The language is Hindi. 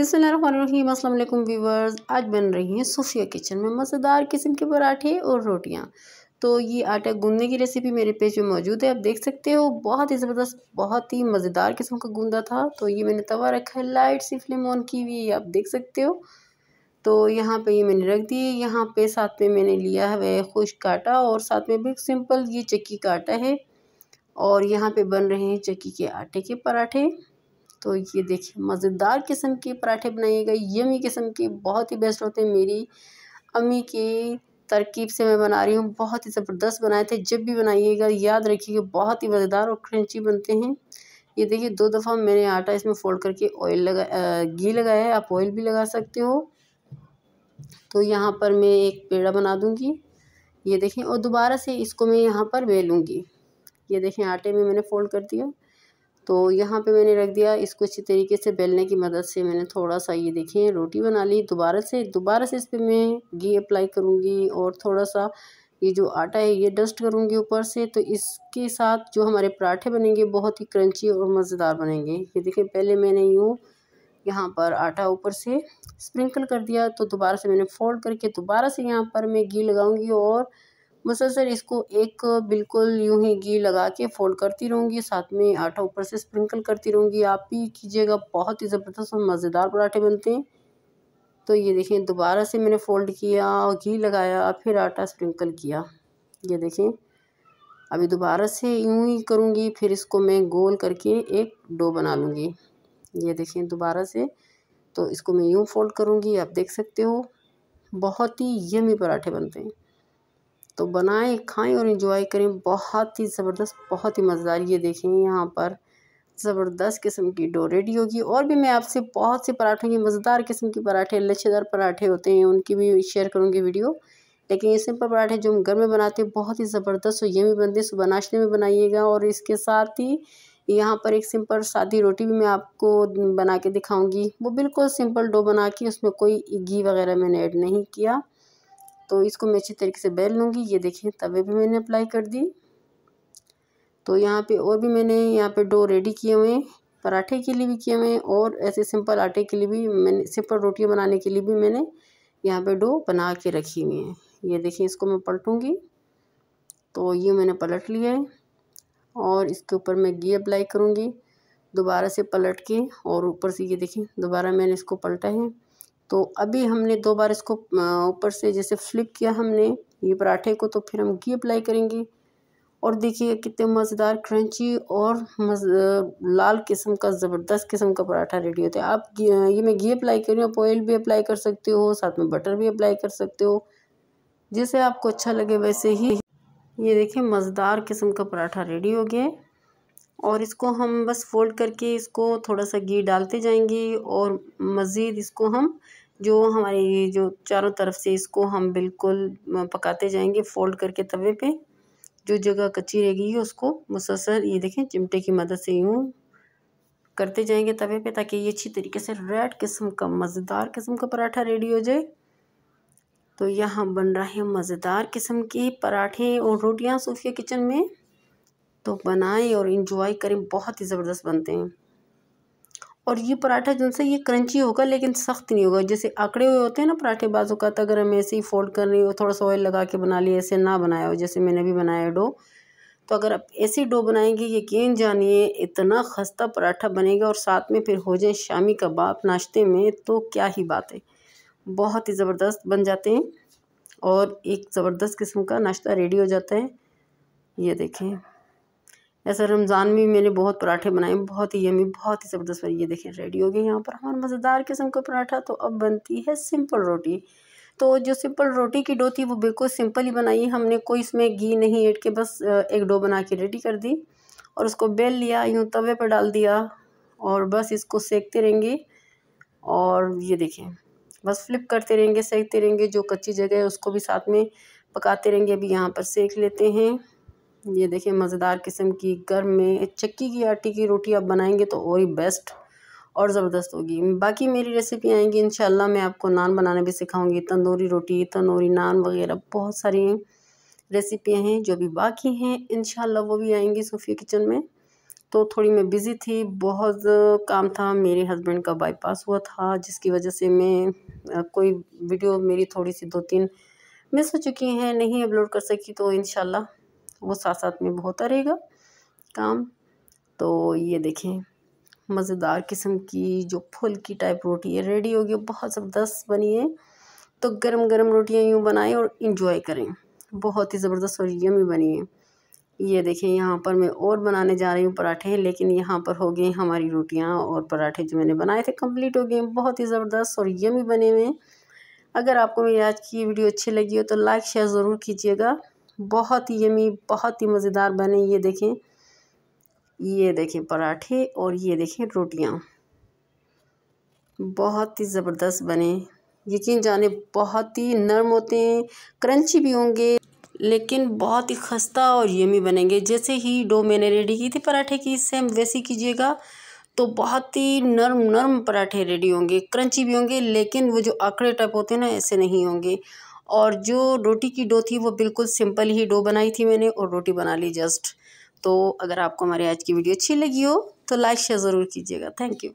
अस्सलाम वालेकुम व्यूवर्स आज बन रही हैं सूफिया किचन में मज़ेदार किस्म के पराठे और रोटियां तो ये आटा गूंदने की रेसिपी मेरे पेज में मौजूद है आप देख सकते हो बहुत ही ज़बरदस्त बहुत ही मज़ेदार किस्म का गूंदा था तो ये मैंने तवा रखा है लाइट सी फ्लेम ऑन की हुई आप देख सकते हो तो यहाँ पे ये मैंने रख दी यहाँ पे साथ में मैंने लिया है वह खुश्क काटा और साथ में भी सिंपल ये चक्की का आटा है और यहाँ पर बन रहे हैं चक्की के आटे के पराठे तो ये देखिए मज़ेदार किस्म के पराठे बनाए गए यमी किस्म के बहुत ही बेस्ट होते हैं मेरी अम्मी की तरकीब से मैं बना रही हूँ बहुत ही ज़बरदस्त बनाए थे जब भी बनाइएगा याद रखिएगा बहुत ही मज़ेदार और क्रंची बनते हैं ये देखिए दो दफ़ा मैंने आटा इसमें फोल्ड करके ऑयल लगा घी लगाया है आप ऑयल भी लगा सकते हो तो यहाँ पर मैं एक पेड़ा बना दूँगी ये देखें और दोबारा से इसको मैं यहाँ पर बेलूँगी ये देखें आटे में मैंने फोल्ड कर दिया तो यहाँ पे मैंने रख दिया इसको अच्छी तरीके से बेलने की मदद से मैंने थोड़ा सा ये देखें रोटी बना ली दोबारा से दोबारा से इस पर मैं घी अप्लाई करूँगी और थोड़ा सा ये जो आटा है ये डस्ट करूँगी ऊपर से तो इसके साथ जो हमारे पराठे बनेंगे बहुत ही क्रंची और मज़ेदार बनेंगे ये देखें पहले मैंने यूँ यहाँ पर आटा ऊपर से स्प्रिंकल कर दिया तो दोबारा से मैंने फोल्ड करके दोबारा से यहाँ पर मैं घी लगाऊँगी और मसलसल इसको एक बिल्कुल यूँ ही घी लगा के फ़ोल्ड करती रहूँगी साथ में आटा ऊपर से स्प्रिंकल करती रहूँगी आप भी कीजिएगा बहुत ही ज़बरदस्त और मज़ेदार पराठे बनते हैं तो ये देखें दोबारा से मैंने फ़ोल्ड किया और घी लगाया फिर आटा स्प्रिंकल किया ये देखें अभी दोबारा से यूँ ही करूँगी फिर इसको मैं गोल करके एक डो बना लूँगी ये देखें दोबारा से तो इसको मैं यूँ फोल्ड करूँगी आप देख सकते हो बहुत ही यमी पराठे बनते हैं तो बनाएं खाएं और इन्जॉय करें बहुत ही ज़बरदस्त बहुत ही मज़ेदार ये देखें यहाँ पर ज़बरदस्त किस्म की डो रेडी होगी और भी मैं आपसे बहुत से पराठों की मज़ेदार किस्म की पराठे लच्छेदार पराठे होते हैं उनकी भी शेयर करूँगी वीडियो लेकिन ये सिंपल पराठे जो हम घर में बनाते हैं बहुत ही ज़बरदस्त और ये भी बनते हैं सुबह नाश्ते में बनाइएगा और इसके साथ ही यहाँ पर एक सिंपल सादी रोटी भी मैं आपको बना के दिखाऊँगी वो बिल्कुल सिंपल डो बना के उसमें कोई घी वगैरह मैंने ऐड नहीं किया तो इसको मैं अच्छी तरीके से बेल लूँगी ये देखिए तवे भी मैंने अप्लाई कर दी तो यहाँ पे और भी मैंने यहाँ पे डो रेडी किए हुए हैं पराठे के लिए भी किए हुए हैं और ऐसे सिंपल आटे के लिए भी मैंने सिंपल रोटियाँ बनाने के लिए भी मैंने यहाँ पे डो बना के रखी हुई हैं ये देखिए इसको मैं पलटूँगी तो ये मैंने पलट लिया है और इसके ऊपर मैं घी अप्लाई करूँगी दोबारा से पलट के और ऊपर से ये देखिए दोबारा मैंने इसको पलटा है तो अभी हमने दो बार इसको ऊपर से जैसे फ्लिप किया हमने ये पराठे को तो फिर हम घी अप्लाई करेंगे और देखिए कितने मज़ेदार क्रंची और लाल किस्म का ज़बरदस्त किस्म का पराठा रेडी होता है आप ये मैं घी अप्लाई कर रही हूँ आप ऑयल भी अप्लाई कर सकते हो साथ में बटर भी अप्लाई कर सकते हो जैसे आपको अच्छा लगे वैसे ही ये देखिए मज़ेदार किस्म का पराठा रेडी हो गया और इसको हम बस फोल्ड करके इसको थोड़ा सा घी डालते जाएंगे और मज़ीद इसको हम जो हमारे जो चारों तरफ से इसको हम बिल्कुल पकाते जाएंगे फोल्ड करके तवे पे जो जगह कच्ची रह गई है उसको मुसलसल ये देखें चिमटे की मदद से यूँ करते जाएंगे तवे पे ताकि ये अच्छी तरीके से रेड किस्म का मज़ेदार किस्म का पराठा रेडी हो जाए तो यहाँ बन रहा है मज़ेदार किस्म के पराठे और रोटियाँ सूफिया किचन में तो बनाएं और इन्जॉय करें बहुत ही ज़बरदस्त बनते हैं और ये पराठा जो ये क्रंची होगा लेकिन सख्त नहीं होगा जैसे आकड़े हुए होते हैं ना पराठे बाजू का तो अगर हम ऐसे ही फोल्ड कर रही हो थोड़ा सा ऑयल लगा के बना लिए ऐसे ना बनाया हो जैसे मैंने भी बनाया डो तो अगर आप ऐसी डो बनाएंगे यकीन जानिए इतना खस्ता पराठा बनेगा और साथ में फिर हो जाए शामी कबाब नाश्ते में तो क्या ही बात है बहुत ही ज़बरदस्त बन जाते हैं और एक ज़बरदस्त किस्म का नाश्ता रेडी हो जाता है ये देखें ऐसा रमज़ान में मैंने बहुत पराठे बनाए बहुत ही यमी बहुत ही ज़बरदस्त बनी ये देखें रेडी हो गए यहाँ पर हमारा मज़ेदार किस्म का पराठा तो अब बनती है सिंपल रोटी तो जो सिंपल रोटी की डो थी वो बिल्कुल सिंपल ही बनाई हमने कोई इसमें घी नहीं ऐड के बस एक डो बना के रेडी कर दी और उसको बेल लिया यूँ तवे पर डाल दिया और बस इसको सेकते रहेंगे और ये देखें बस फ्लिप करते रहेंगे सेकते रहेंगे जो कच्ची जगह है उसको भी साथ में पकाते रहेंगे अभी यहाँ पर सेक लेते हैं ये देखिए मज़ेदार किस्म की गर्म में चक्की की आटे की रोटी आप बनाएंगे तो और ही बेस्ट और ज़बरदस्त होगी बाकी मेरी रेसिपी आएंगी इन मैं आपको नान बनाना भी सिखाऊंगी तंदूरी रोटी तंदूरी नान वगैरह बहुत सारी रेसिपियाँ हैं जो भी बाकी हैं इन वो भी आएंगी सूफिया किचन में तो थोड़ी मैं बिज़ी थी बहुत काम था मेरे हस्बैंड का बाईपास हुआ था जिसकी वजह से मैं कोई वीडियो मेरी थोड़ी सी दो तीन मिस हो चुकी हैं नहीं अपलोड कर सकी तो इन वो साथ साथ में होता रहेगा काम तो ये देखें मज़ेदार किस्म की जो फुल की टाइप रोटी है रेडी होगी बहुत ज़बरदस्त बनी है तो गरम गरम रोटियाँ यूँ बनाएं और इन्जॉय करें बहुत ही ज़बरदस्त और यमी बनी है ये देखें यहाँ पर मैं और बनाने जा रही हूँ पराठे लेकिन यहाँ पर हो गए हमारी रोटियाँ और पराठे जो मैंने बनाए थे कंप्लीट हो गए बहुत ही ज़बरदस्त और यमी बने हुए हैं अगर आपको मेरी आज की वीडियो अच्छी लगी हो तो लाइक शेयर ज़रूर कीजिएगा बहुत ही यमी बहुत ही मज़ेदार बने ये देखें ये देखें पराठे और ये देखें रोटियां बहुत ही ज़बरदस्त बने यकीन जाने बहुत ही नरम होते हैं क्रंची भी होंगे लेकिन बहुत ही खस्ता और यमी बनेंगे जैसे ही डो मैंने रेडी की थी पराठे की सेम वैसी कीजिएगा तो बहुत ही नरम नरम पराठे रेडी होंगे क्रंची भी होंगे लेकिन वो जो आकड़े टाइप होते हैं ना ऐसे नहीं होंगे और जो रोटी की डो थी वो बिल्कुल सिंपल ही डो बनाई थी मैंने और रोटी बना ली जस्ट तो अगर आपको हमारी आज की वीडियो अच्छी लगी हो तो लाइक शेयर ज़रूर कीजिएगा थैंक यू